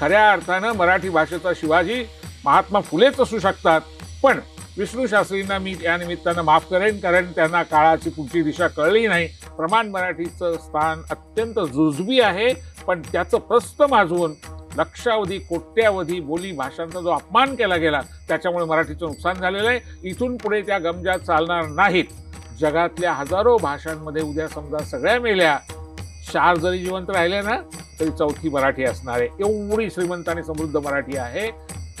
खऱ्या अर्थानं मराठी भाषेचा शिवाजी महात्मा फुलेच असू शकतात पण विष्णू शास्त्रींना मी या निमित्तानं माफ करेन कारण त्यांना काळाची पुढची दिशा कळली नाही प्रमाण मराठीचं स्थान अत्यंत जुजबी आहे पण त्याचं प्रस्त माजवून लक्षावधी कोट्यावधी बोली भाषांचा जो अपमान केला गेला त्याच्यामुळे मराठीचं नुकसान झालेलं आहे इथून पुढे त्या गमजात चालणार नाहीत जगातल्या हजारो भाषांमध्ये उद्या समजा सगळ्या मेल्या चार जरी जिवंत राहिले ना तरी चौथी मराठी असणार आहे एवढी श्रीमंत आणि समृद्ध मराठी आहे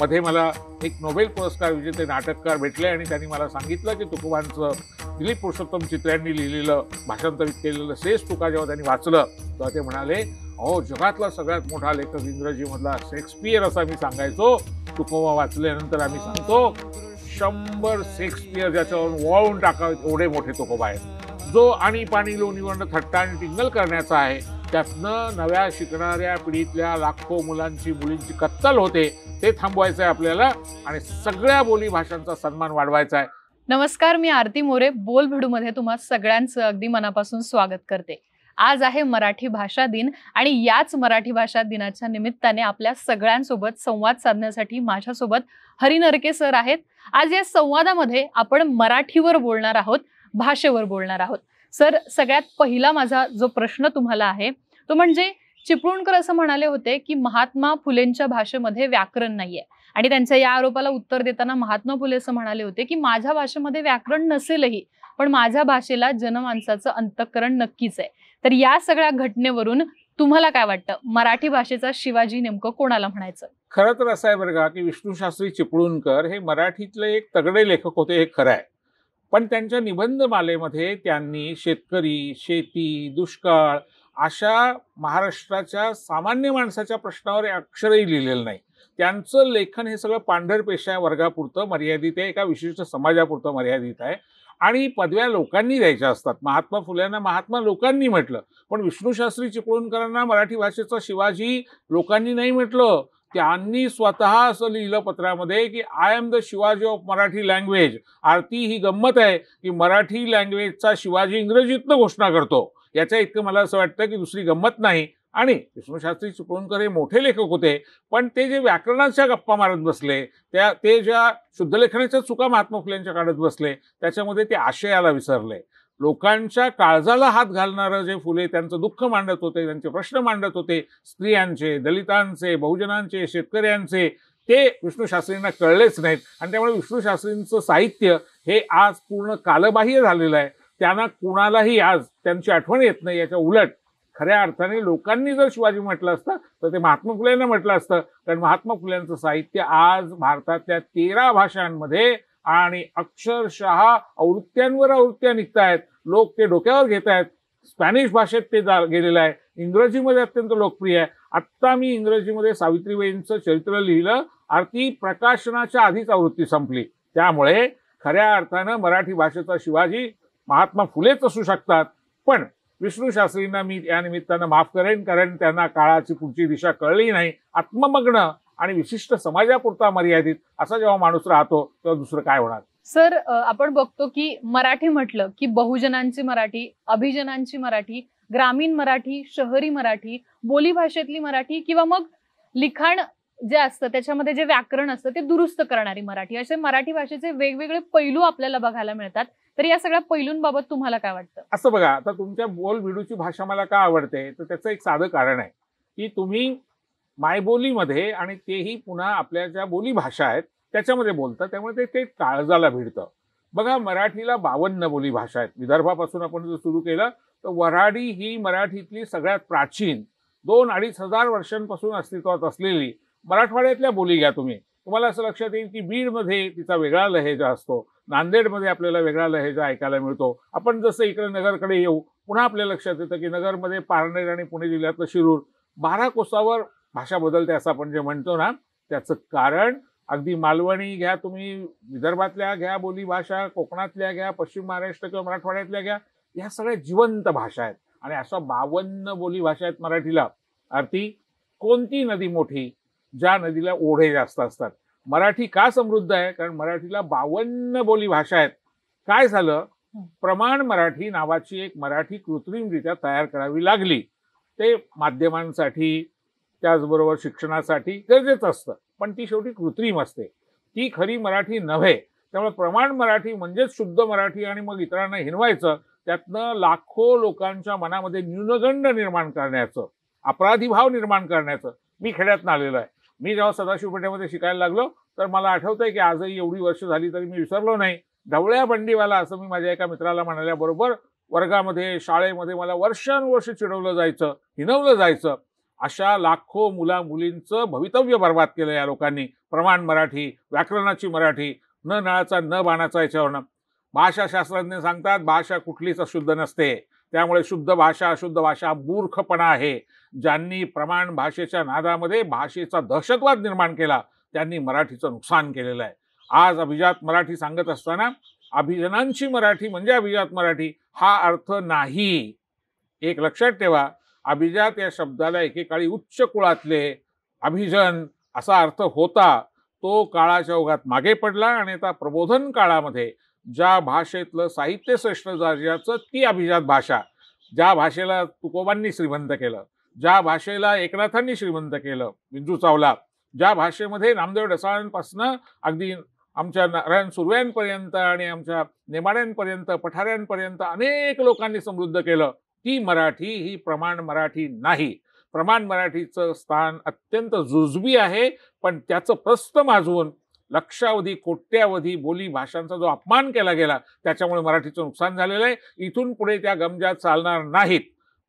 मध्ये मला एक नोबेल पुरस्कार विजेते नाटककार भेटले आणि त्यांनी मला सांगितलं की तुकोबांचं दिलीप पुरुषोत्तम चित्र्यांनी लिहिलेलं भाषांतरित केलेलं शेष तुका जेव्हा त्यांनी वाचलं तेव्हा ते म्हणाले अहो जगातला सगळ्यात मोठा लेखक इंग्रजीमधला शेक्सपियर असा मी सांगायचो तुकोबा वाचल्यानंतर आम्ही सांगतो शंभर शेक्सपियर ज्याच्यावर वळून टाकावे एवढे मोठे तुकोबा आहेत जो आणि पाणी लोणीवरनं थट्टा आणि टिंगल करण्याचा आहे त्यातनं नव्या शिकणाऱ्या पिढीतल्या लाखो मुलांची मुलींची कत्तल होते ते थांबवायचं आहे आपल्याला आणि सगळ्या बोली भाषांचा सन्मान वाढवायचा आहे नमस्कार मी आरती मोरे बोल मध्ये तुम्हा सगळ्यांचं अगदी मनापासून स्वागत करते आज आहे मराठी भाषा दिन आणि याच मराठी भाषा दिनाच्या निमित्ताने आपल्या सगळ्यांसोबत संवाद साधण्यासाठी माझ्यासोबत हरिनरके सर आहेत आज या संवादामध्ये आपण मराठीवर बोलणार आहोत भाषेवर बोलणार आहोत सर सगळ्यात पहिला माझा जो प्रश्न तुम्हाला आहे तो म्हणजे चिपळूणकर असं म्हणाले होते की महात्मा फुलेंच्या भाषेमध्ये व्याकरण नाहीये आणि त्यांच्या या आरोपाला उत्तर देताना महात्मा फुले असं म्हणाले होते की माझ्या भाषेमध्ये व्याकरण नसेलही पण माझ्या भाषेला जनमानसाचं अंतःकरण नक्कीच आहे तर या सगळ्या घटनेवरून तुम्हाला काय वाटतं मराठी भाषेचा शिवाजी नेमकं कोणाला म्हणायचं खरं तर असं आहे बरं का की विष्णू शास्त्री चिपळूणकर हे मराठीतले एक तगडे लेखक होते हे खरं आहे पण त्यांच्या निबंधमालेमध्ये त्यांनी शेतकरी शेती दुष्काळ अशा महाराष्ट्राच्या सामान्य माणसाच्या प्रश्नावर अक्षरही लिहिलेलं नाही त्यांचं लेखन हे सगळं पांढरपेशा वर्गापुरतं मर्यादित आहे एका विशिष्ट समाजापुरतं मर्यादित आहे आणि पदव्या लोकांनी द्यायच्या असतात महात्मा फुल्यांना महात्मा लोकांनी म्हटलं पण विष्णूशास्त्री चिपळूणकरांना मराठी भाषेचा शिवाजी लोकांनी नाही म्हटलं त्यांनी स्वतः असं लिहिलं पत्रामध्ये की I am the Shivaji of Marathi language आरती ही गंमत आहे की मराठी लँग्वेजचा शिवाजी इंग्रजीतनं घोषणा करतो याच्या इतकं मला असं वाटतं की दुसरी गंमत नाही आणि विष्णुशास्त्री चिपळूणकर हे मोठे लेखक होते पण ते जे व्याकरणाच्या गप्पा मारत बसले त्या ते ज्या शुद्धलेखनाच्या चुका महात्मा फुलेंच्या काढत बसले त्याच्यामध्ये ते आशयाला विसरले लोकांच्या काळजाला हात घालणारं जे फुले त्यांचं दुःख मांडत होते त्यांचे प्रश्न मांडत होते स्त्रियांचे दलितांचे बहुजनांचे शेतकऱ्यांचे ते विष्णू शास्त्रींना कळलेच नाहीत आणि त्यामुळे विष्णू शास्त्रींचं साहित्य हे आज पूर्ण कालबाह्य झालेलं आहे त्यांना कुणालाही आज त्यांची आठवण येत नाही याच्या उलट खऱ्या अर्थाने लोकांनी जर शिवाजी म्हटलं असतं तर ते महात्मा फुल्यांना म्हटलं असतं कारण महात्मा फुल्यांचं साहित्य आज भारतातल्या तेरा भाषांमध्ये आणि अक्षरशः आवृत्त्यांवर आवृत्त्या निघत आहेत लोक ते डोक्यावर घेत आहेत स्पॅनिश भाषेत ते जा गेलेलं आहे इंग्रजीमध्ये अत्यंत लोकप्रिय आहे आत्ता मी इंग्रजीमध्ये सावित्रीबाईंचं चरित्र लिहिलं आरती प्रकाशनाच्या आधीच आवृत्ती संपली त्यामुळे खऱ्या अर्थानं मराठी भाषेचा शिवाजी महात्मा फुलेच असू शकतात पण विष्णू शास्त्रींना मी या निमित्तानं माफ करेन कारण त्यांना काळाची पुढची दिशा कळली नाही आत्ममग्न आणि विशिष्ट समाजापुरता मर्यादित असा जेव्हा माणूस राहतो तेव्हा दुसरं काय होणार सर आपण बघतो की मराठी म्हटलं की बहुजनांची मराठी अभिजनांची मराठी ग्रामीण मराठी शहरी मराठी बोलीभाषेतली मराठी किंवा मग लिखाण जे असतं त्याच्यामध्ये जे व्याकरण असतं ते दुरुस्त करणारी मराठी असे मराठी भाषेचे वेगवेगळे पैलू आपल्याला बघायला मिळतात तर या सगळ्या पैलूंबाबत तुम्हाला काय वाटतं असं बघा आता तुमच्या बोल भिडूची भाषा मला का आवडते तर त्याचं एक साधं कारण आहे की तुम्ही मायबोलीमध्ये आणि तेही पुन्हा आपल्या ज्या बोलीभाषा आहेत त्याच्यामध्ये बोलतात त्यामुळे ते ते काळजाला भिडतं बघा मराठीला बावन्न बोली भाषा आहेत विदर्भापासून आपण जर सुरू केलं तर वराडी ही मराठीतली सगळ्यात प्राचीन दोन अडीच हजार वर्षांपासून अस्तित्वात असलेली मराठवाड्यातल्या बोली घ्या तुम्ही तुम्हाला असं लक्षात येईल की बीडमध्ये तिचा वेगळा लहेजा असतो नांदेडमध्ये आपल्याला वेगळा लहेजा ऐकायला मिळतो आपण जसं इकडे नगरकडे येऊ पुन्हा आपल्या लक्षात येतं की नगरमध्ये पारनेर आणि पुणे जिल्ह्यातलं शिरूर बारा कोसावर भाषा बदलते असं आपण जे म्हणतो ना त्याचं कारण अगदी मालवणी घ्या तुम्ही विदर्भातल्या घ्या बोली भाषा कोकणातल्या घ्या पश्चिम महाराष्ट्र किंवा मराठवाड्यातल्या घ्या ह्या सगळ्या जिवंत भाषा आहेत आणि अशा बावन्न बोली भाषा आहेत मराठीला अर्थी कोणती नदी मोठी ज्या नदीला ओढे जास्त असतात मराठी का समृद्ध आहे कारण मराठीला बावन्न बोली भाषा आहेत काय झालं प्रमाण मराठी नावाची एक मराठी कृत्रिमरित्या तयार करावी लागली ते माध्यमांसाठी त्याचबरोबर शिक्षणासाठी गरजेचं असतं पण ती शेवटी कृत्रिम असते ती खरी मराठी नव्हे त्यामुळे प्रमाण मराठी म्हणजेच शुद्ध मराठी आणि मग इतरांना हिनवायचं त्यातनं लाखो लोकांच्या मनामध्ये न्यूनगंड निर्माण करण्याचं अपराधी भाव निर्माण करण्याचं मी खेड्यातनं आलेलो आहे मी जेव्हा सदाशिव शिकायला लागलो तर मला आठवतंय की आजही एवढी वर्ष झाली तरी मी विसरलो नाही ढवळ्या बंडीवाला असं मी माझ्या एका मित्राला म्हणाल्याबरोबर वर्गामध्ये शाळेमध्ये मला वर्षानुवर्ष चिडवलं जायचं हिनवलं जायचं अशा लाखो मुला मुलींचं भवितव्य बर्बाद केलं या लोकांनी प्रमाण मराठी व्याकरणाची मराठी न नळाचा न बाणाचा भाषा भाषाशास्त्रज्ञ सांगतात भाषा कुठलीच अशुद्ध नसते त्यामुळे शुद्ध भाषा अशुद्ध भाषा मूर्खपणा आहे ज्यांनी प्रमाण भाषेच्या नादामध्ये भाषेचा दहशतवाद निर्माण केला त्यांनी मराठीचं नुकसान केलेलं आहे आज अभिजात मराठी सांगत असताना अभिजनांची मराठी म्हणजे अभिजात मराठी हा अर्थ नाही एक लक्षात ठेवा अभिजात या शब्दाला एकेकाळी उच्च कुळातले अभिजन असा अर्थ होता तो काळाच्या ओघात मागे पडला आणि आता प्रबोधन काळामध्ये ज्या भाषेतलं साहित्य श्रेष्ठ दर्जाचं ती अभिजात भाषा ज्या भाषेला तुकोबांनी श्रीमंत केलं ज्या भाषेला एकनाथांनी श्रीमंत केलं विंजू चावला ज्या भाषेमध्ये नामदेव डसाळ्यांपासनं अगदी आमच्या नारायण सुरव्यांपर्यंत आणि आमच्या नेमाड्यांपर्यंत पठाऱ्यांपर्यंत अनेक लोकांनी समृद्ध केलं ती मराठी ही प्रमाण मराठी नाही प्रमाण मराठीचं स्थान अत्यंत जुजबी आहे पण त्याचं प्रस्त माजवून लक्षावधी कोट्यावधी बोली भाषांचा जो अपमान केला गेला त्याच्यामुळे मराठीचं नुकसान झालेलं आहे इथून पुढे त्या गमजात चालणार नाहीत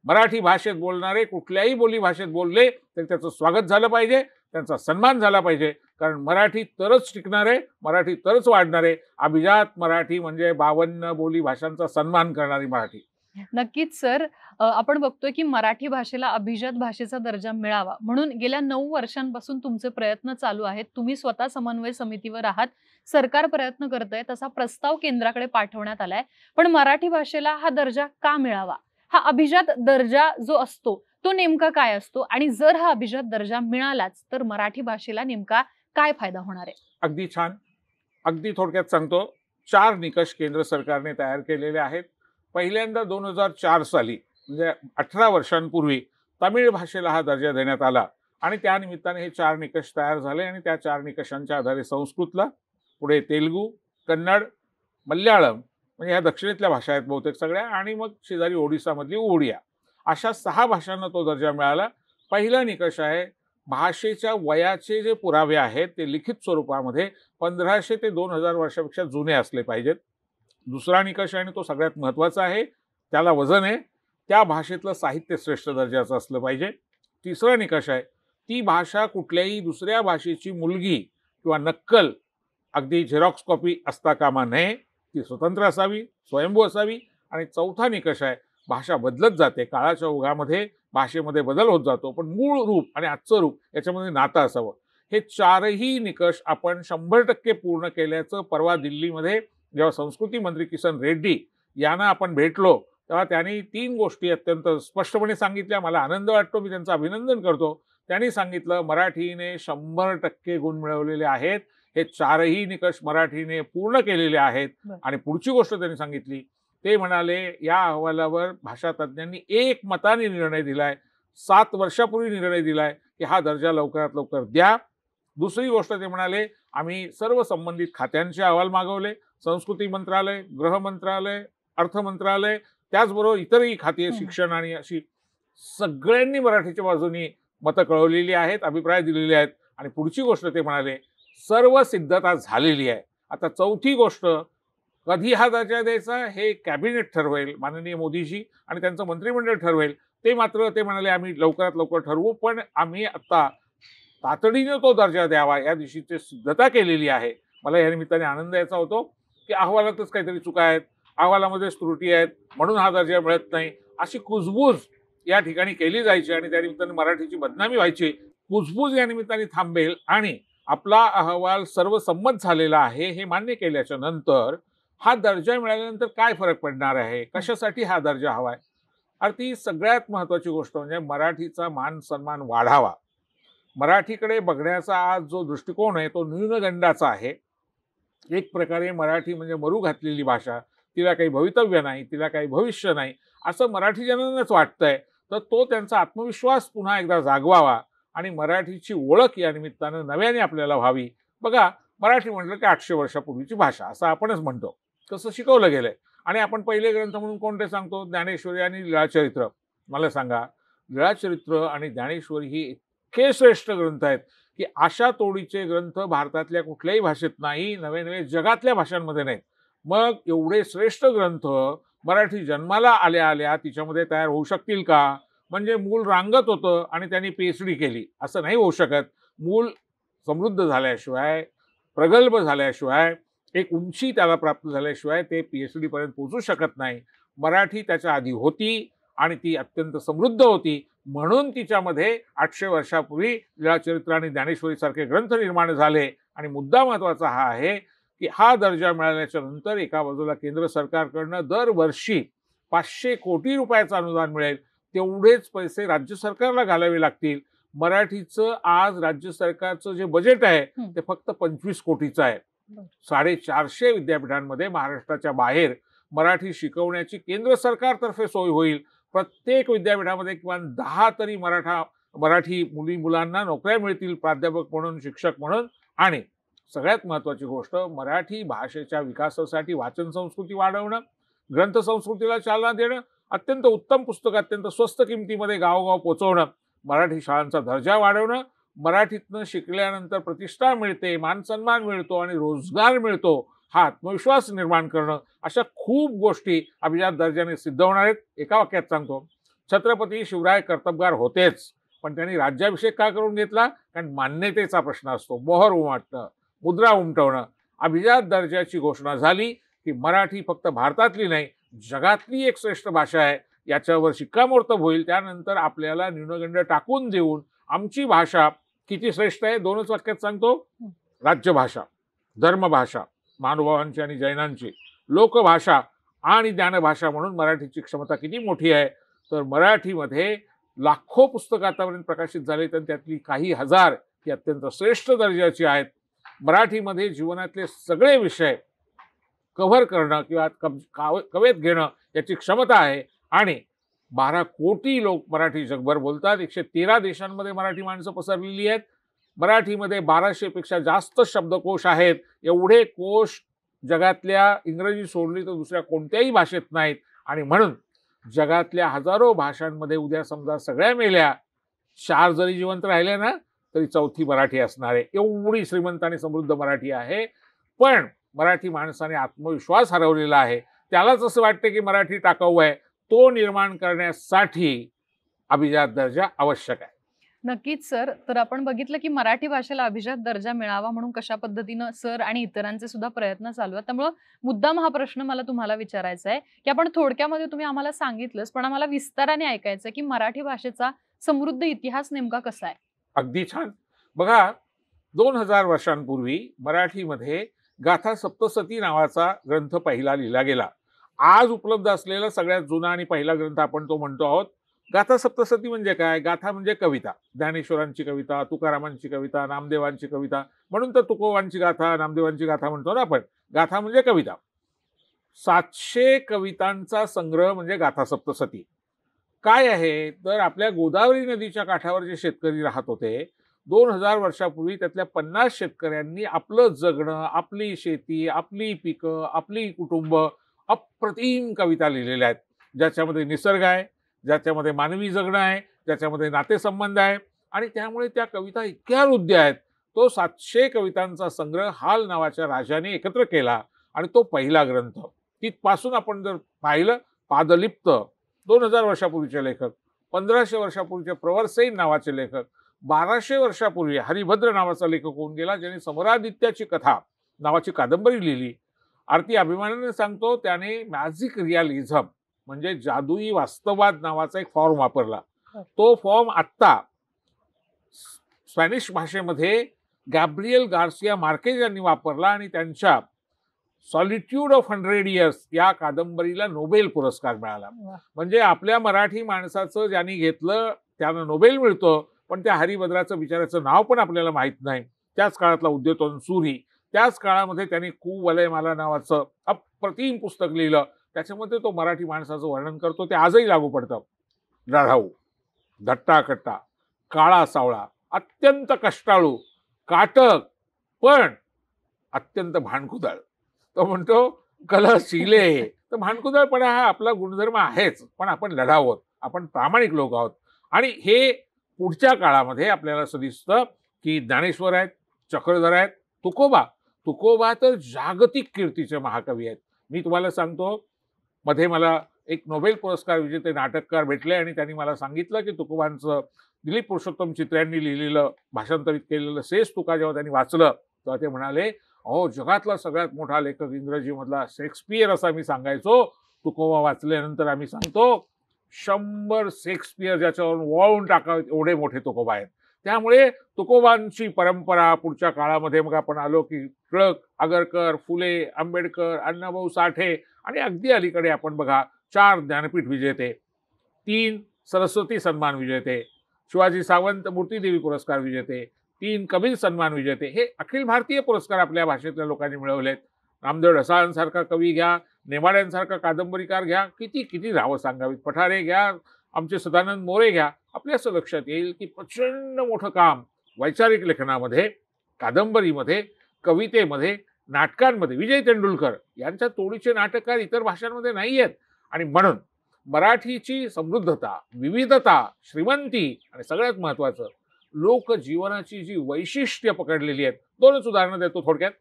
मराठी भाषेत बोलणारे कुठल्याही बोली भाषेत बोलले तर त्याचं स्वागत झालं पाहिजे त्यांचा सन्मान झाला पाहिजे कारण मराठी तरच टिकणार आहे मराठी तरच वाढणार आहे अभिजात मराठी म्हणजे बावन्न बोली भाषांचा सन्मान करणारी मराठी नक्कीच सर आपण बघतोय की मराठी भाषेला अभिजात भाषेचा दर्जा मिळावा म्हणून गेल्या नऊ वर्षांपासून तुमचे प्रयत्न चालू आहेत तुम्ही स्वतः समन्वय समितीवर आहात सरकार प्रयत्न करत आहे तसा प्रस्ताव केंद्राकडे पाठवण्यात आलाय पण मराठी भाषेला हा दर्जा का मिळावा हा अभिजात दर्जा जो असतो तो नेमका काय असतो आणि जर हा अभिजात दर्जा मिळालाच तर मराठी भाषेला नेमका काय फायदा होणार आहे अगदी छान अगदी थोडक्यात सांगतो चार निकष केंद्र सरकारने तयार केलेले आहेत पहिल्यांदा दोन हजार चार साली म्हणजे अठरा वर्षांपूर्वी तमिळ भाषेला हा दर्जा देण्यात आला आणि त्यानिमित्ताने हे चार निकष तयार झाले आणि त्या चार निकषांच्या आधारे संस्कृतला पुढे तेलगू कन्नड मल्याळम म्हणजे ह्या दक्षिणेतल्या भाषा आहेत बहुतेक सगळ्या आणि मग शेजारी ओडिसामधली ओडिया अशा सहा भाषांना तो दर्जा मिळाला पहिला निकष आहे भाषेच्या वयाचे जे पुरावे आहेत ते लिखित स्वरूपामध्ये पंधराशे ते दोन हजार वर्षापेक्षा जुने असले पाहिजेत दुसरा निकष आणि तो सगळ्यात महत्त्वाचा आहे त्याला वजन आहे त्या भाषेतलं साहित्य श्रेष्ठ दर्जाचं असलं पाहिजे तिसरा निकष आहे ती भाषा कुठल्याही दुसऱ्या भाषेची मुलगी किंवा नक्कल अगदी झेरॉक्स कॉपी असता कामा नये ती स्वतंत्र असावी स्वयंभू असावी आणि चौथा निकष आहे भाषा बदलत जाते काळाच्या ओघामध्ये भाषेमध्ये बदल होत जातो पण मूळ रूप आणि आजचं रूप याच्यामध्ये नातं असावं हे चारही निकष आपण शंभर टक्के पूर्ण केल्याचं परवा दिल्लीमध्ये जेव्हा संस्कृती मंत्री किसन रेड्डी यांना आपण भेटलो तेव्हा त्यांनी तीन गोष्टी अत्यंत स्पष्टपणे सांगितल्या मला आनंद वाटतो मी त्यांचं अभिनंदन करतो त्यांनी सांगितलं मराठीने शंभर टक्के गुण मिळवलेले आहेत हे चारही निकष मराठीने पूर्ण केलेले आहेत आणि पुढची गोष्ट त्यांनी सांगितली ते म्हणाले या अहवालावर भाषा तज्ज्ञांनी एक मताने निर्णय दिलाय सात वर्षापूर्वी निर्णय दिलाय की हा दर्जा लवकरात लवकर द्या दुसरी गोष्ट ते म्हणाले आम्ही सर्व संबंधित खात्यांचे अहवाल मागवले संस्कृती मंत्रालय गृह मंत्रालय अर्थ मंत्रालय त्याचबरोबर इतरही खाते शिक्षण आणि अशी सगळ्यांनी मराठीच्या बाजूनी मतं कळवलेली आहेत अभिप्राय दिलेले आहेत आणि पुढची गोष्ट ते म्हणाले सर्व सिद्धता झालेली आहे आता चौथी गोष्ट कधी हा दर्जा द्यायचा हे कॅबिनेट ठरवेल माननीय मोदीजी आणि त्यांचं मंत्रिमंडळ ठरवेल ते मात्र ते म्हणाले आम्ही लवकरात लवकर ठरवू पण आम्ही आत्ता तातडीनं तो दर्जा द्यावा या दिवशीची सिद्धता केलेली आहे मला या निमित्ताने आनंद यायचा होतो की अहवालातच काहीतरी चुका आहेत अहवालामध्येच त्रुटी आहेत म्हणून हा दर्जा मिळत नाही अशी कुजबूज या ठिकाणी केली जायची आणि त्यानिमित्ताने मराठीची बदनामी व्हायची कुजबूज या निमित्ताने थांबेल आणि आपला अहवाल सर्वसंमत झालेला आहे हे मान्य केल्याच्या नंतर हा दर्जा मिळाल्यानंतर काय फरक पडणार आहे कशासाठी हा दर्जा हवा आहे अरे ती सगळ्यात महत्त्वाची गोष्ट म्हणजे मराठीचा मान सन्मान वाढावा मराठीकडे बघण्याचा आज जो दृष्टिकोन आहे तो न्यूनगंडाचा आहे एक प्रकारे मराठी म्हणजे मरू घातलेली भाषा तिला काही भवितव्य नाही तिला काही भविष्य नाही असं मराठी जनांनाच वाटतंय तर तो त्यांचा आत्मविश्वास पुन्हा एकदा जागवावा आणि मराठीची ओळख या निमित्तानं नव्याने आपल्याला व्हावी बघा मराठी म्हटलं की आठशे वर्षापूर्वीची भाषा असं आपणच म्हणतो तसं शिकवलं गेलं आणि आपण पहिले ग्रंथ म्हणून कोणते सांगतो ज्ञानेश्वरी आणि लीळाचरित्र मला सांगा लीळाचरित्र आणि ज्ञानेश्वरी ही इतके श्रेष्ठ ग्रंथ आहेत की अशा तोडीचे ग्रंथ भारतातल्या कुठल्याही भाषेत नाही नवे नवे जगातल्या भाषांमध्ये नाहीत मग एवढे श्रेष्ठ ग्रंथ मराठी जन्माला आल्या आल्या तिच्यामध्ये तयार होऊ शकतील का म्हणजे मूल रांगत होतं आणि त्यांनी पी एच डी केली असं नाही होऊ शकत मूल समृद्ध झाल्याशिवाय प्रगल्भ झाल्याशिवाय एक उंची त्याला प्राप्त झाल्याशिवाय ते पी एच डीपर्यंत पोचू शकत नाही मराठी त्याच्या आधी होती आणि ती अत्यंत समृद्ध होती म्हणून तिच्यामध्ये आठशे वर्षापूर्वी लीळाचरित्र आणि ज्ञानेश्वरीसारखे ग्रंथ निर्माण झाले आणि मुद्दा महत्त्वाचा हा आहे की हा दर्जा मिळाल्याच्या नंतर एका बाजूला केंद्र सरकारकडनं दरवर्षी पाचशे कोटी रुपयाचं अनुदान मिळेल तेवढेच पैसे राज्य सरकारला घालावे लागतील मराठीचं आज राज्य सरकारचं जे बजेट आहे ते फक्त पंचवीस कोटीचं आहे साडेचारशे विद्यापीठांमध्ये महाराष्ट्राच्या बाहेर मराठी शिकवण्याची केंद्र सरकारतर्फे सोय होईल प्रत्येक विद्यापीठामध्ये किमान दहा तरी मराठा मराठी मुली मुलांना नोकऱ्या मिळतील प्राध्यापक म्हणून शिक्षक म्हणून आणि सगळ्यात महत्त्वाची गोष्ट मराठी भाषेच्या विकासासाठी वाचन संस्कृती वाढवणं ग्रंथसंस्कृतीला चालना देणं अत्यंत उत्तम पुस्तकं अत्यंत स्वस्त किमतीमध्ये गावोगाव पोचवणं मराठी शाळांचा दर्जा वाढवणं मराठीतनं शिकल्यानंतर प्रतिष्ठा मिळते मानसन्मान मिळतो आणि रोजगार मिळतो हा आत्मविश्वास निर्माण करणं अशा खूप गोष्टी अभिजात दर्जाने सिद्ध होणार आहेत एका वाक्यात सांगतो छत्रपती शिवराय कर्तबगार होतेच पण त्यांनी राज्याभिषेक का करून घेतला कारण मान्यतेचा प्रश्न असतो मोहर उमटणं मुद्रा उमटवणं अभिजात दर्जाची घोषणा झाली की मराठी फक्त भारतातली नाही जगातली एक श्रेष्ठ भाषा आहे याच्यावर शिक्कामोर्तब होईल त्यानंतर आपल्याला न्यूनगंड टाकून देऊन आमची भाषा किती श्रेष्ठ आहे दोनच वाक्यात सांगतो राज्यभाषा धर्मभाषा महानुभावांची आणि जैनांची लोकभाषा आणि ज्ञानभाषा म्हणून मराठीची क्षमता किती मोठी आहे तर मराठीमध्ये लाखो पुस्तकं आतापर्यंत प्रकाशित झालेत आणि त्यातली काही हजार ही अत्यंत श्रेष्ठ दर्जाची आहेत मराठीमध्ये जीवनातले सगळे विषय कव्हर करणं किंवा कव कवेत घेणं याची क्षमता आहे आणि बारा कोटी लोक मराठी जगभर बोलतात एकशे तेरा देशांमध्ये मराठी माणसं पसरलेली आहेत मराठीमध्ये बाराशेपेक्षा जास्त शब्दकोश आहेत एवढे कोश जगातल्या इंग्रजी सोडली तर दुसऱ्या कोणत्याही भाषेत नाहीत आणि म्हणून जगातल्या हजारो भाषांमध्ये उद्या समजा सगळ्या मेल्या चार जरी जिवंत राहिले ना तरी चौथी मराठी असणार आहे एवढी श्रीमंत आणि समृद्ध मराठी आहे पण मराठी माणसाने आत्मविश्वास हरवलेला आहे त्यालाच असं वाटतं की मराठी टाकाऊ आहे तो निर्माण करण्यासाठी अभिजात दर्जा आवश्यक आहे नक्कीच सर तर आपण बघितलं की मराठी भाषेला अभिजात दर्जा मिळावा म्हणून कशा पद्धतीनं सर आणि इतरांचे सुद्धा प्रयत्न चालू आहेत त्यामुळं मुद्दाम हा प्रश्न मला तुम्हाला विचारायचा आहे की आपण थोडक्यामध्ये तुम्ही आम्हाला सांगितलंच पण आम्हाला विस्ताराने ऐकायचं की मराठी भाषेचा समृद्ध इतिहास नेमका कसा आहे अगदी छान बघा दोन हजार वर्षांपूर्वी मराठीमध्ये गाथा सप्तसती नावाचा ग्रंथ पहिला लिहिला गेला आज उपलब्ध असलेला सगळ्यात जुना आणि पहिला ग्रंथ आपण तो म्हणतो आहोत गाथा सप्तसती म्हणजे काय गाथा म्हणजे कविता ज्ञानेश्वरांची कविता तुकारामांची कविता नामदेवांची कविता म्हणून तर तुकोवांची गाथा नामदेवांची गाथा म्हणतो ना आपण गाथा म्हणजे कविता सातशे कवितांचा संग्रह म्हणजे गाथा सप्तसती काय आहे तर आपल्या गोदावरी नदीच्या काठावर जे शेतकरी राहत होते दोन हजार वर्षापूर्वी त्यातल्या पन्नास शेतकऱ्यांनी आपलं जगणं आपली शेती आपली पिकं आपली कुटुंब अप्रतिम कविता लिहिलेल्या आहेत ज्याच्यामध्ये निसर्ग आहे ज्याच्यामध्ये मानवी जगणं आहे ज्याच्यामध्ये नातेसंबंध आहे आणि त्यामुळे त्या कविता इतक्या हृदय आहेत तो सातशे कवितांचा संग्रह हाल नावाच्या राजाने एकत्र केला आणि तो पहिला ग्रंथ तिथपासून आपण जर पाहिलं पादलिप्त दोन हजार वर्षापूर्वीचे लेखक पंधराशे वर्षापूर्वीचे प्रवरसेन नावाचे लेखक बाराशे वर्षापूर्वी हरिभद्र नावाचा लेखक होऊन गेला ज्याने समरादित्याची कथा नावाची कादंबरी लिहिली आरती अभिमानाने सांगतो त्याने मॅजिक रियालिझम म्हणजे जादुई वास्तववाद नावाचा एक फॉर्म वापरला तो फॉर्म आत्ता स्पॅनिश भाषेमध्ये गॅब्रियल गार्सिया मार्केज यांनी वापरला आणि त्यांच्या सॉलिट्यूड ऑफ हंड्रेड इयर्स या कादंबरीला नोबेल पुरस्कार मिळाला म्हणजे आपल्या मराठी माणसाचं ज्यांनी घेतलं त्यांना नोबेल मिळतं पण त्या हरिभद्राचं विचाराचं नाव पण आपल्याला माहीत नाही त्याच काळातला उद्योतन सुरी त्याच काळामध्ये त्यांनी कुवलयमाला नावाचं अप्रतिम पुस्तक लिहिलं त्याच्यामध्ये तो मराठी माणसाचं वर्णन करतो ते आजही लागू पडतं लढाऊ धट्टाकट्टा काळा सावळा अत्यंत कष्टाळू काटक पण अत्यंत भांडकुदळ तो म्हणतो कला शिले तर भांडकुदळपणा हा आपला गुणधर्म आहेच पण आपण लढावत आपण प्रामाणिक लोक आहोत आणि हे पुढच्या काळामध्ये आपल्याला असं दिसतं की ज्ञानेश्वर आहेत चक्रधर आहेत तुकोबा तुकोबा तर जागतिक कीर्तीचे महाकवी आहेत मी तुम्हाला सांगतो मध्ये मला एक नोबेल पुरस्कार विजेते नाटककार भेटले आणि त्यांनी मला सांगितलं की तुकोबांचं दिलीप पुरुषोत्तम चित्र्यांनी लिहिलेलं भाषांतरित केलेलं सेस तुका जेव्हा त्यांनी वाचलं तेव्हा ते म्हणाले अहो जगातला सगळ्यात मोठा लेखक इंग्रजीमधला शेक्सपियर असा मी सांगायचो तुकोबा वाचल्यानंतर आम्ही सांगतो शंभर शेक्सपियर ज्याच्यावरून वळून टाका एवढे मोठे तुकोबा आहेत त्यामुळे तुकोबांची परंपरा पुढच्या काळामध्ये मग आपण आलो की टिळक आगरकर फुले आंबेडकर अण्णाभाऊ साठे आणि अगदी अलीकडे आपण बघा चार ज्ञानपीठ विजेते तीन सरस्वती सन्मान विजेते शिवाजी सावंत मूर्तीदेवी पुरस्कार विजेते तीन कबीर सन्मान विजेते हे अखिल भारतीय पुरस्कार आपल्या भाषेतल्या लोकांनी मिळवलेत रामदेव ढसाळांसारखा कवी घ्या नेमाड्यांसारखा कादंबरीकार घ्या किती किती नावं सांगावीत पठारे घ्या आमचे सदानंद मोरे घ्या आपल्या असं लक्षात येईल की प्रचंड मोठं काम वैचारिक लेखनामध्ये कादंबरीमध्ये कवितेमध्ये नाटकांमध्ये विजय तेंडुलकर यांच्या तोडीचे नाटककार इतर भाषांमध्ये नाही आहेत आणि म्हणून मराठीची समृद्धता विविधता श्रीमंती आणि सगळ्यात महत्त्वाचं लोकजीवनाची जी वैशिष्ट्य पकडलेली आहेत दोनच उदाहरणं देतो थोडक्यात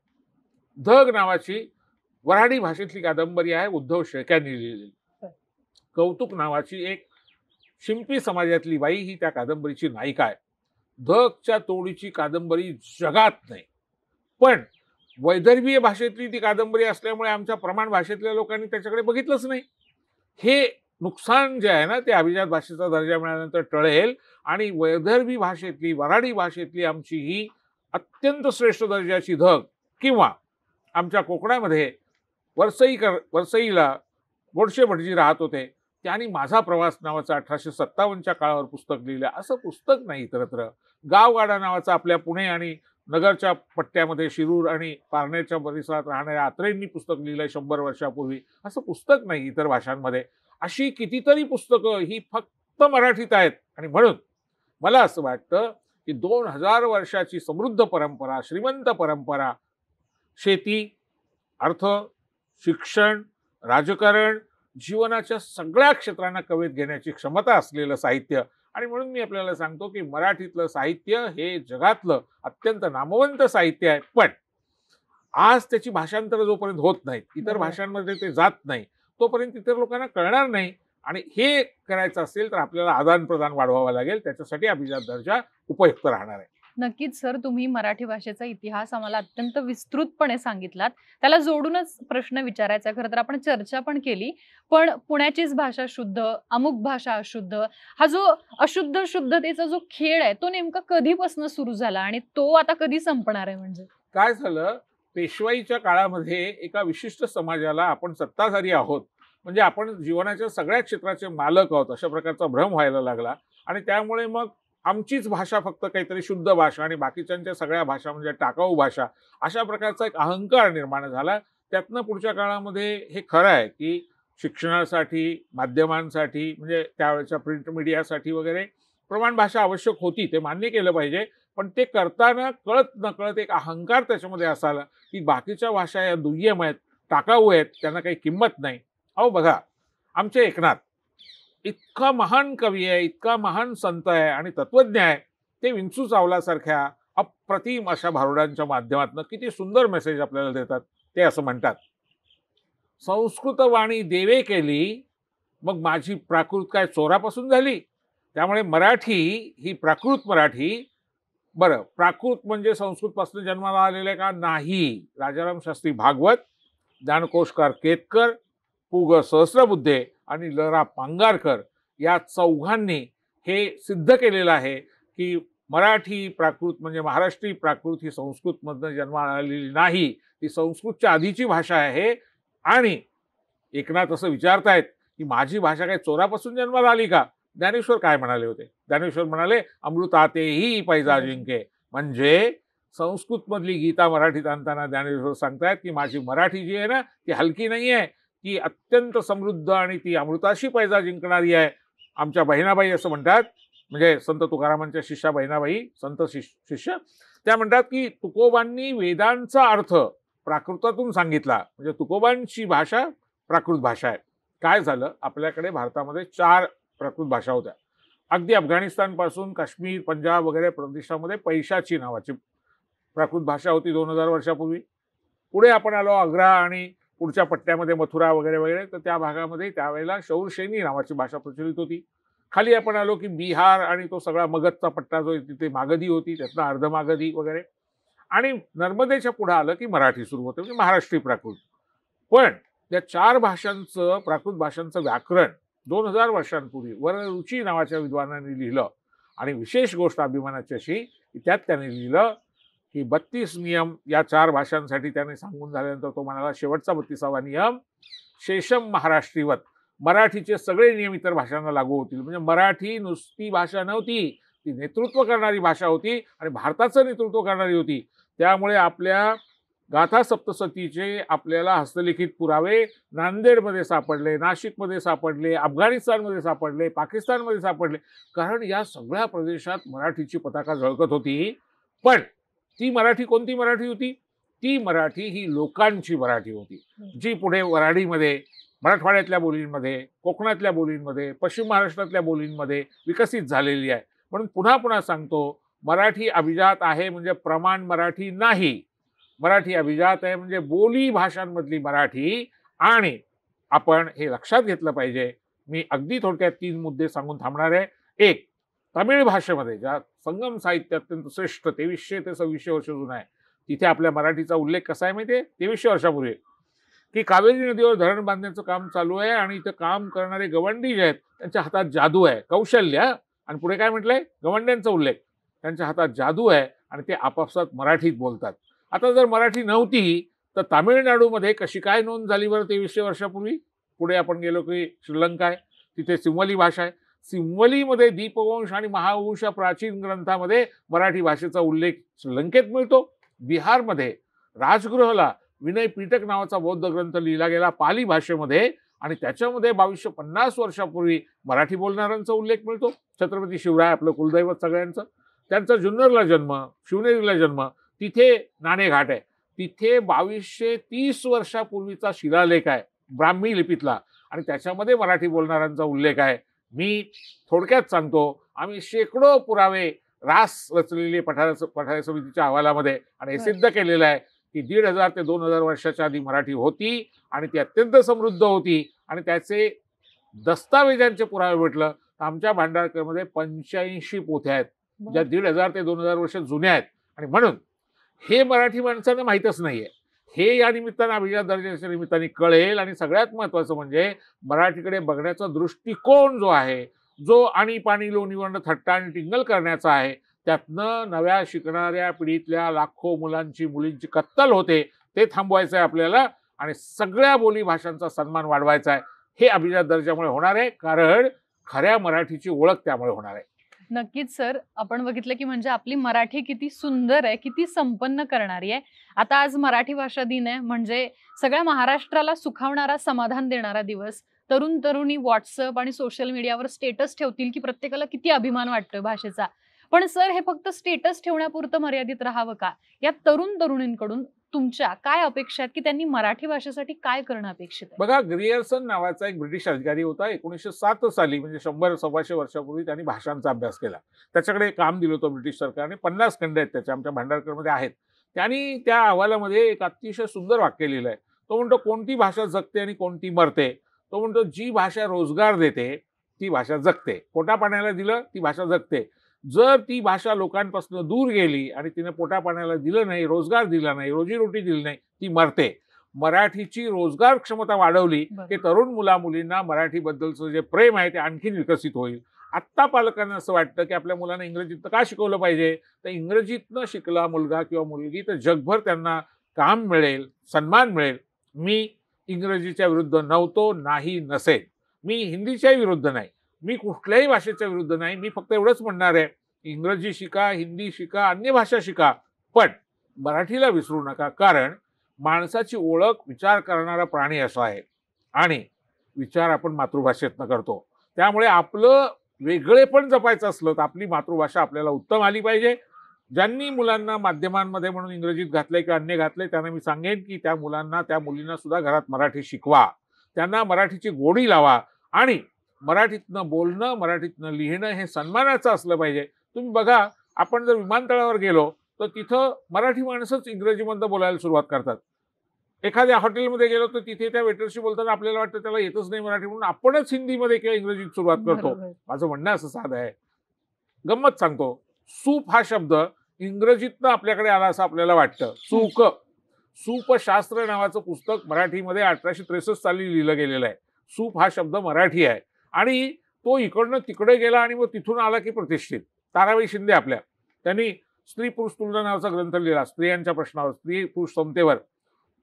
धग नावाची वराडी भाषेतली कादंबरी आहे उद्धव शेळक्यांनी लिहिलेली कौतुक नावाची एक शिंपी समाजातली बाई ही त्या कादंबरीची नायिका आहे धगच्या तोडीची कादंबरी जगात नाही पण वैदर्भीय भाषेतली ती कादंबरी असल्यामुळे आमच्या प्रमाण भाषेतल्या लोकांनी त्याच्याकडे बघितलंच नाही हे नुकसान जे आहे ना ते अभिजात भाषेचा दर्जा मिळाल्यानंतर टळेल आणि वैदर्भी भाषेतली वराडी भाषेतली आमची ही अत्यंत श्रेष्ठ दर्जाची धग किंवा आमच्या कोकणामध्ये वरसईकर वरसईला गोडशे भटजी राहत होते त्यांनी माझा प्रवास नावाचं अठराशे सत्तावन्नच्या काळावर पुस्तक लिहिलं असं पुस्तक नाही इतरत्र गावगाडा नावाचा आपल्या पुणे आणि नगरच्या पट्ट्यामध्ये शिरूर आणि पारनेरच्या परिसरात राहणाऱ्या आत्रेंनी पुस्तक लिहिलंय शंभर वर्षापूर्वी असं पुस्तक नाही इतर भाषांमध्ये अशी कितीतरी पुस्तकं ही फक्त मराठीत आहेत आणि म्हणून मला असं वाटतं की दोन हजार वर्षाची समृद्ध परंपरा श्रीमंत परंपरा शेती अर्थ शिक्षण राजकारण जीवनाच्या सगळ्या क्षेत्रांना कवेत घेण्याची क्षमता असलेलं साहित्य आणि म्हणून मी आपल्याला सांगतो की मराठीतलं साहित्य हे जगातलं अत्यंत नामवंत साहित्य आहे पण आज त्याची भाषांतर जोपर्यंत होत नाहीत इतर भाषांमध्ये ते जात नाही तोपर्यंत इतर लोकांना कळणार नाही आणि हे करायचं असेल तर आपल्याला आदान प्रदान वाढवावं लागेल त्याच्यासाठी अभिजात दर्जा उपयुक्त राहणार आहे नक्कीच सर तुम्ही मराठी भाषेचा इतिहास आम्हाला अत्यंत विस्तृतपणे सांगितलात त्याला जोडूनच प्रश्न विचारायचा खरं तर आपण चर्चा पण केली पण पुण्याचीच भाषा शुद्ध अमुक भाषा अशुद्ध हा जो अशुद्ध शुद्धतेचा जो खेळ आहे तो नेमका कधीपासून सुरू झाला आणि तो आता कधी संपणार आहे म्हणजे काय झालं पेशवाईच्या काळामध्ये एका विशिष्ट समाजाला आपण सत्ताधारी आहोत म्हणजे आपण जीवनाच्या सगळ्या क्षेत्राचे मालक आहोत अशा प्रकारचा भ्रम व्हायला लागला आणि त्यामुळे मग आमचीच भाषा फक्त काहीतरी शुद्ध भाषा आणि बाकीच्यांच्या सगळ्या भाषा म्हणजे टाकाऊ भाषा अशा प्रकारचा एक अहंकार निर्माण झाला त्यातनं पुढच्या काळामध्ये हे खरं आहे की शिक्षणासाठी माध्यमांसाठी म्हणजे त्यावेळेच्या प्रिंट मीडियासाठी वगैरे प्रमाण भाषा आवश्यक होती ते मान्य केलं पाहिजे पण ते करताना कळत नकळत एक अहंकार त्याच्यामध्ये असाला की बाकीच्या भाषा या दुय्यम आहेत टाकाऊ आहेत त्यांना काही किंमत नाही अहो बघा आमचे एकनाथ इतका महान कवी आहे इतका महान संत आहे आणि तत्वज्ञ आहे ते विंचू चावलासारख्या अप्रतिम अशा भारुडांच्या माध्यमातून किती सुंदर मेसेज आपल्याला देतात ते असं म्हणतात संस्कृतवाणी देवे केली मग माझी प्राकृत काय चोरापासून झाली त्यामुळे मराठी ही प्राकृत मराठी बरं प्राकृत म्हणजे संस्कृतपासून जन्माला आलेलं आहे का नाही राजाराम शास्त्री भागवत ज्ञानकोशकार केतकर पुग सहस्रबुद्धे आणि लरा पांगारकर या चौघांनी हे सिद्ध केलेलं आहे की मराठी प्राकृत म्हणजे महाराष्ट्री प्राकृत ही संस्कृतमधनं जन्माला आलेली नाही ती संस्कृतच्या आधीची भाषा आहे आणि एकनाथ असं विचारतायत की माझी भाषा काय चोरापासून जन्माला आली का ज्ञानेश्वर काय म्हणाले होते ज्ञानेश्वर म्हणाले अमृतातेही पैजा जिंके म्हणजे संस्कृतमधली गीता मराठीत आणताना ज्ञानेश्वर सांगतायत की माझी मराठी जी आहे ना ती हलकी नाही आहे ती अत्यंत समृद्ध आणि ती अमृताशी पैजा जिंकणारी आहे आमच्या बहिणाबाई असं म्हणतात म्हणजे संत तुकारामांच्या शिष्या बहिणाबाई संत शिष्य त्या म्हणतात की तुकोबांनी वेदांचा अर्थ प्राकृतातून सांगितला म्हणजे तुकोबांची भाषा प्राकृत भाषा आहे काय झालं आपल्याकडे भारतामध्ये चार प्राकृत भाषा होत्या अगदी अफगाणिस्तानपासून काश्मीर पंजाब वगैरे प्रदेशामध्ये पैशाची नावाची प्राकृत भाषा होती दोन हजार वर्षापूर्वी पुढे आपण आलो आग्रा आणि पुढच्या पट्ट्यामध्ये मथुरा वगैरे वगैरे तर त्या भागामध्ये त्यावेळेला शौरसेनी नावाची भाषा प्रचलित होती खाली आपण आलो की बिहार आणि तो सगळा मगधचा पट्टा जो तिथे मागधी होती त्यातनं अर्धमागधी वगैरे आणि नर्मदेच्या पुढे आलं की मराठी सुरू होते म्हणजे महाराष्ट्रीय प्राकृत पण त्या चार भाषांचं प्राकृत भाषांचं व्याकरण दोन हजार वर्षांपूर्वी रुची नावाच्या विद्वानाने लिहिलं आणि विशेष गोष्ट अभिमानाची अशी त्यात त्याने लिहिलं की बत्तीस नियम या चार भाषांसाठी त्याने सांगून झाल्यानंतर तो म्हणाला शेवटचा बत्तीसावा नियम शेषम महाराष्ट्रीवत मराठीचे सगळे नियम इतर भाषांना लागू होतील म्हणजे मराठी नुसती भाषा नव्हती ती नेतृत्व करणारी भाषा होती आणि भारताचं नेतृत्व करणारी होती त्यामुळे आपल्या गाथा सप्तसतीचे आपल्याला हस्तलिखित पुरावे नांदेडमध्ये सापडले नाशिकमध्ये सापडले अफगाणिस्तानमध्ये सापडले पाकिस्तानमध्ये सापडले कारण या सगळ्या प्रदेशात मराठीची पताका झळकत होती पण ती मराठी कोणती मराठी होती ती मराठी ही लोकांची मराठी होती जी पुढे वराडीमध्ये मराठवाड्यातल्या बोलींमध्ये कोकणातल्या बोलींमध्ये पश्चिम महाराष्ट्रातल्या बोलींमध्ये विकसित झालेली आहे म्हणून पुन्हा पुन्हा सांगतो मराठी अभिजात आहे म्हणजे प्रमाण मराठी नाही मराठी अभिजात आहे म्हणजे बोली भाषांमधली मराठी आणि आपण हे लक्षात घेतलं पाहिजे मी अगदी थोडक्यात तीन मुद्दे सांगून थांबणार आहे एक तामिळ भाषेमध्ये ज्या संगम साहित्य अत्यंत श्रेष्ठ तेवीसशे ते सव्वीसशे वर्ष जुनं आहे तिथे आपल्या मराठीचा उल्लेख कसा आहे माहिती आहे तेवीसशे वर्षापूर्वी की कावेरी नदीवर धरण बांधण्याचं काम चालू आहे आणि इथं काम करणारे गवंडी जे आहेत त्यांच्या हातात जादू आहे कौशल्य आणि पुढे काय म्हटलंय गवंड्यांचा उल्लेख त्यांच्या हातात जादू आहे आणि ते आपापसात मराठीत बोलतात आता जर मराठी नव्हती तर तामिळनाडूमध्ये कशी काय नोंद झाली बरं तेवीसशे वर्षापूर्वी पुढे आपण गेलो की श्रीलंका आहे तिथे सिंहली भाषा आहे सिंवलीमध्ये दीपवंश आणि महावंश या प्राचीन ग्रंथामध्ये मराठी भाषेचा उल्लेख श्रीलंकेत मिळतो बिहारमध्ये राजगृहला विनय पीटक नावाचा बौद्ध ग्रंथ लिहिला गेला पाली भाषेमध्ये आणि त्याच्यामध्ये बावीसशे पन्नास वर्षापूर्वी मराठी बोलणाऱ्यांचा उल्लेख मिळतो छत्रपती शिवराय आपलं कुलदैवत सगळ्यांचं त्यांचा जुन्नरला जन्म शिवनेरीला जन्म तिथे नाणेघाट आहे तिथे बावीसशे तीस वर्षापूर्वीचा शिलालेख आहे ब्राह्मी लिपीतला आणि त्याच्यामध्ये मराठी बोलणाऱ्यांचा उल्लेख आहे मी थोडक्यात सांगतो आम्ही शेकडो पुरावे रास रचलेले पठार पठार समितीच्या अहवालामध्ये आणि हे सिद्ध केलेलं आहे की दीड हजार ते दोन हजार वर्षाच्या आधी मराठी होती आणि ती अत्यंत समृद्ध होती आणि त्याचे दस्तावेजांचे पुरावे म्हटलं तर आमच्या भांडारकरमध्ये पंच्याऐंशी पोथ्या आहेत ज्या दीड हजार ते दोन हजार वर्ष जुन्या आहेत आणि म्हणून हे मराठी माणसांना माहीतच आहे हे या निमित्तानं अभिजात दर्जाच्या निमित्ताने कळेल आणि सगळ्यात महत्वाचं म्हणजे मराठीकडे बघण्याचा दृष्टिकोन जो आहे जो आणि पाणी लोणीवरनं थट्टा आणि टिंगल करण्याचा आहे त्यातनं नव्या शिकणाऱ्या पिढीतल्या लाखो मुलांची मुलींची कत्तल होते ते थांबवायचं आहे आपल्याला आणि सगळ्या बोली भाषांचा सन्मान वाढवायचा आहे हे अभिजात दर्जामुळे होणार आहे कारण खऱ्या मराठीची ओळख त्यामुळे होणार आहे नक्कीच सर आपण बघितलं की म्हणजे आपली मराठी किती सुंदर आहे किती संपन्न करणारी आहे आता आज मराठी भाषा दिन आहे म्हणजे सगळ्या महाराष्ट्राला सुखावणारा समाधान देणारा दिवस तरुण तरुणी व्हॉट्सअप आणि सोशल मीडियावर स्टेटस ठेवतील की प्रत्येकाला किती अभिमान वाटतोय भाषेचा पण सर हे फक्त स्टेटस ठेवण्यापुरतं मर्यादित राहावं का या तरुण तरुणींकडून तुमच्या काय अपेक्षा आहेत की त्यांनी मराठी भाषेसाठी काय करणं अपेक्षित बघा ग्रियर्सन नावाचा एक ब्रिटिश अधिकारी होता एकोणीसशे सात साली म्हणजे शंभर सव्वाशे वर्षापूर्वी त्यांनी भाषांचा अभ्यास केला त्याच्याकडे काम दिलं होतं ब्रिटिश सरकारने पन्नास खंड आहेत त्याच्या आमच्या भांडारकरमध्ये आहेत त्यांनी त्या अहवालामध्ये एक अतिशय सुंदर वाक्य लिहिलं आहे तो म्हणतो कोणती भाषा जगते आणि कोणती मरते तो म्हणतो जी भाषा रोजगार देते ती भाषा जगते पोटा पाण्याला दिलं ती भाषा जगते जर ती भाषा लोकांपासून दूर गेली आणि तिने पोटापाण्याला दिलं नाही रोजगार दिला नाही रोजीरोटी दिली नाही ती मरते मराठीची रोजगार क्षमता वाढवली की तरुण मुला मुलींना मराठीबद्दलचं जे प्रेम आहे ते आणखी विकसित होईल आत्ता पालकांना असं वाटतं की आपल्या मुलांना इंग्रजीतनं का शिकवलं पाहिजे तर इंग्रजीतनं शिकला मुलगा किंवा मुलगी तर जगभर त्यांना काम मिळेल सन्मान मिळेल मी इंग्रजीच्या विरुद्ध नव्हतो नाही नसेल मी हिंदीच्याही विरुद्ध नाही मी कुठल्याही भाषेच्या विरुद्ध नाही मी फक्त एवढंच म्हणणार आहे इंग्रजी शिका हिंदी शिका अन्य भाषा शिका पण मराठीला विसरू नका कारण माणसाची ओळख विचार करणारा प्राणी असा आहे आणि विचार आपण मातृभाषेतनं करतो त्यामुळे आपलं वेगळे पण जपायचं असलं तर आपली मातृभाषा आपल्याला उत्तम आली पाहिजे ज्यांनी मुलांना माध्यमांमध्ये म्हणून इंग्रजीत घातले किंवा अन्य घातले त्यांना मी सांगेन की त्या मुलांना त्या मुलींना सुद्धा घरात मराठी शिकवा त्यांना मराठीची गोडी लावा आणि मराठीतनं बोलणं मराठीतनं लिहिणं हे सन्मानाचं असलं पाहिजे तुम्ही बघा आपण जर विमानतळावर गेलो तर तिथं मराठी माणसंच इंग्रजीमधनं बोलायला सुरुवात करतात एखाद्या हॉटेलमध्ये गेलो तर तिथे त्या वेटरशी बोलताना आपल्याला वाटतं त्याला येतच नाही मराठी म्हणून आपणच हिंदीमध्ये किंवा इंग्रजीत सुरुवात करतो माझं म्हणणं असं साधं आहे गंमत सांगतो सूप हा शब्द इंग्रजीतनं आपल्याकडे आला असं आपल्याला वाटतं चूक सूपशास्त्र नावाचं पुस्तक मराठीमध्ये अठराशे त्रेसष्ट साली लिहिलं गेलेलं आहे सूप हा शब्द मराठी आहे आणि तो इकडनं तिकडे गेला आणि मग तिथून आला की प्रतिष्ठित ताराबाई शिंदे आपल्या त्यांनी स्त्री पुरुष तुलना नावाचा ग्रंथ लिहिला स्त्रियांच्या प्रश्नावर स्त्री पुरुष समतेवर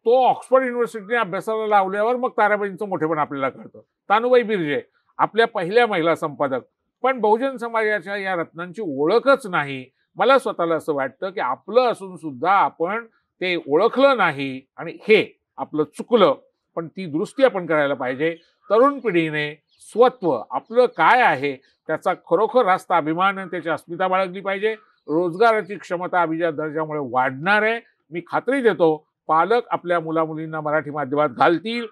तो ऑक्सफर्ड युनिव्हर्सिटीने अभ्यासाला लावल्यावर मग ताराबाईंचं मोठेपण आपल्याला कळतं तानुबाई बिर्जे आपल्या पहिल्या महिला संपादक पण बहुजन समाजाच्या या रत्नांची ओळखच नाही मला स्वतःला असं वाटतं की आपलं असून सुद्धा आपण ते ओळखलं नाही आणि हे आपलं चुकलं पण ती दुरुस्ती आपण करायला पाहिजे तरुण पिढीने स्वत्व आपलं काय आहे त्याचा खरोखर रास्ता अभिमान त्याची अस्मिता बाळगली पाहिजे रोजगाराची क्षमता अभिजात दर्जामुळे वाढणार आहे मी खात्री देतो पालक आपल्या मुलामुलींना मराठी माध्यमात घालतील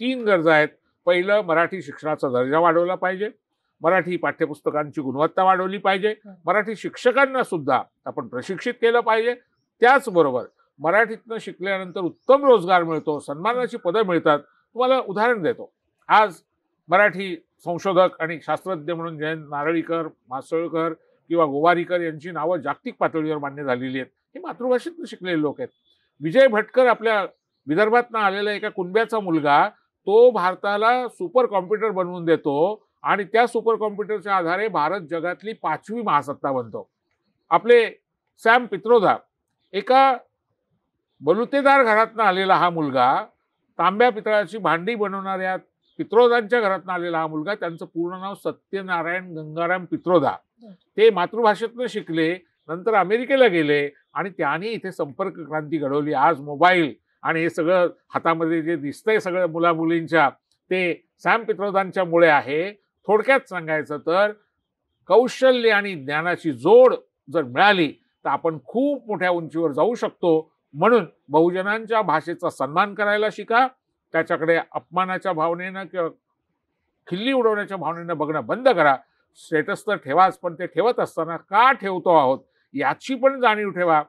तीन गरजा आहेत पहिलं मराठी शिक्षणाचा दर्जा वाढवला पाहिजे मराठी पाठ्यपुस्तकांची गुणवत्ता वाढवली पाहिजे मराठी शिक्षकांना सुद्धा आपण प्रशिक्षित केलं पाहिजे त्याचबरोबर मराठीतनं शिकल्यानंतर उत्तम रोजगार मिळतो सन्मानाची पदं मिळतात तुम्हाला उदाहरण देतो आज मराठी संशोधक आणि शास्त्रज्ञ म्हणून जयंत नारळीकर मासळकर किंवा गोवारीकर यांची नावं जागतिक पातळीवर मान्य झालेली आहेत हे मातृभाषेतून शिकलेले लोक आहेत विजय भटकर आपल्या विदर्भातनं आलेला एका कुंब्याचा मुलगा तो भारताला सुपर कॉम्प्युटर बनवून देतो आणि त्या सुपर कॉम्प्युटरच्या आधारे भारत जगातली पाचवी महासत्ता बनतो आपले सॅम पित्रोदा एका बलुतेदार घरातनं आलेला हा मुलगा तांब्या पितळाची भांडी बनवणाऱ्या पित्रोदांच्या घरातून आलेला हा मुलगा त्यांचं पूर्ण नाव सत्यनारायण गंगाराम पित्रोदा ते मातृभाषेतनं शिकले नंतर अमेरिकेला गेले आणि त्यांनी इथे संपर्क क्रांती घडवली आज मोबाईल आणि हे सगळं हातामध्ये जे दिसतंय सगळं मुलामुलींच्या ते सॅम पित्रोदांच्यामुळे आहे थोडक्यात सांगायचं तर कौशल्य आणि ज्ञानाची जोड जर मिळाली तर आपण खूप मोठ्या उंचीवर जाऊ शकतो म्हणून बहुजनांच्या भाषेचा सन्मान करायला शिका त्याच्याकडे अपमानाच्या भावनेनं किंवा खिल्ली उडवण्याच्या भावनेनं बघणं बंद करा स्टेटस तर ठेवाच पण ते ठेवत असताना का ठेवतो आहोत याची पण जाणीव ठेवा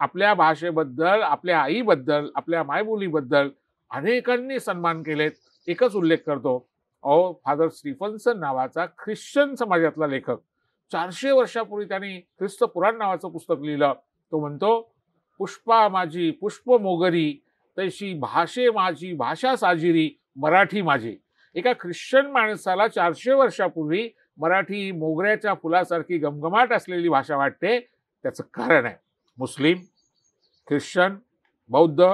आपल्या भाषेबद्दल आपल्या आईबद्दल आपल्या मायबोलीबद्दल अनेकांनी सन्मान केलेत एकच उल्लेख करतो ओ फादर स्टीफन्सन नावाचा ख्रिश्चन समाजातला लेखक चारशे वर्षापूर्वी त्यांनी ख्रिस्त पुराण नावाचं पुस्तक लिहिलं तो म्हणतो पुष्पा माझी पुष्प मोगरी तशी भाषे माझी भाषा साजिरी मराठी माझी एका ख्रिश्चन माणसाला चारशे वर्षापूर्वी मराठी मोगऱ्याच्या फुलासारखी गमगमाट असलेली भाषा वाटते त्याचं कारण आहे मुस्लिम ख्रिश्चन बौद्ध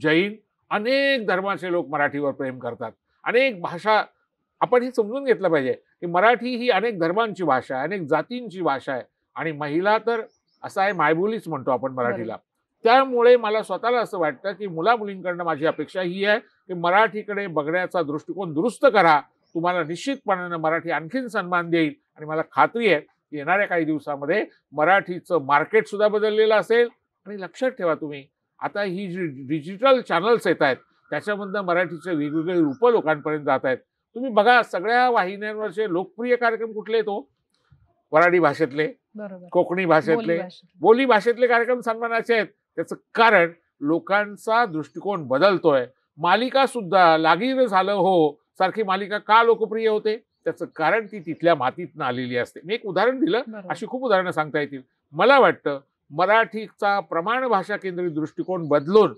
जैन अनेक धर्माचे लोक मराठीवर प्रेम करतात अनेक भाषा आपण हे समजून घेतलं पाहिजे की मराठी ही अनेक धर्मांची भाषा आहे अनेक जातींची भाषा आहे आणि महिला तर असा आहे मायबोलीच म्हणतो आपण मराठीला त्यामुळे मला स्वतःला असं वाटतं की मुला मुलींकडनं माझी अपेक्षा ही आहे की मराठीकडे बघण्याचा दृष्टिकोन दुरुस्त करा तुम्हाला निश्चितपणानं मराठी आणखीन सन्मान देईल आणि मला खात्री आहे की येणाऱ्या काही दिवसामध्ये मराठीचं सुद्धा बदललेलं असेल आणि लक्षात ठेवा तुम्ही आता ही जी डिजिटल चॅनल्स येत आहेत त्याच्यामधनं मराठीचे वेगवेगळे रूपं लोकांपर्यंत जात आहेत तुम्ही बघा सगळ्या वाहिन्यांवरचे लोकप्रिय कार्यक्रम कुठले येतो हो? वराडी भाषेतले कोकणी भाषेतले बोली भाषेतले कार्यक्रम सन्मानाचे आहेत त्याचं कारण लोकांचा दृष्टिकोन बदलतोय मालिका सुद्धा लागीर झालं हो सारखी मालिका का लोकप्रिय होते त्याचं कारण ती तिथल्या मातीतनं आलेली असते मी एक उदाहरण दिलं अशी खूप उदाहरणं सांगता येतील मला वाटतं मराठीचा प्रमाण भाषा केंद्रित दृष्टिकोन बदलून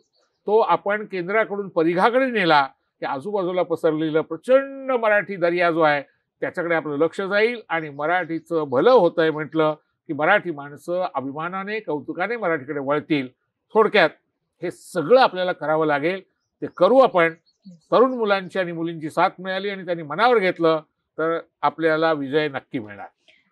तो आपण केंद्राकडून परिघाकडे नेला की आजूबाजूला पसरलेलं प्रचंड मराठी दर्या जो आहे त्याच्याकडे आपलं लक्ष जाईल आणि मराठीचं भलं होतंय म्हटलं की मराठी माणसं अभिमानाने कौतुकाने मराठीकडे वळतील थोडक्यात हे सगळं आपल्याला करावं लागेल ते करू आपण तरुण मुलांची आणि मुलींची साथ मिळाली आणि त्यांनी मनावर घेतलं तर आपल्याला विजय नक्की मिळणार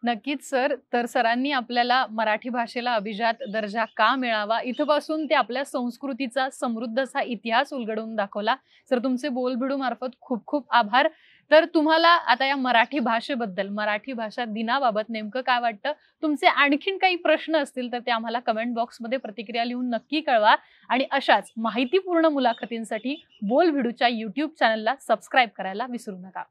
नक्कीच सर तर सरांनी आपल्याला मराठी भाषेला अभिजात दर्जा का मिळावा इथपासून ते आपल्या संस्कृतीचा समृद्ध असा इतिहास उलगडून दाखवला सर तुमचे बोलबिडू मार्फत खूप खूप आभार तर तुम्हाला आता या मराठी भाषेबद्दल मराठी भाषा दिनाबाबत नेमकं काय वाटतं तुमचे आणखीन काही प्रश्न असतील तर ते आम्हाला कमेंट बॉक्समध्ये प्रतिक्रिया लिहून नक्की कळवा आणि अशाच माहितीपूर्ण मुलाखतींसाठी बोल भिडूच्या यूट्यूब चॅनलला सबस्क्राईब करायला विसरू नका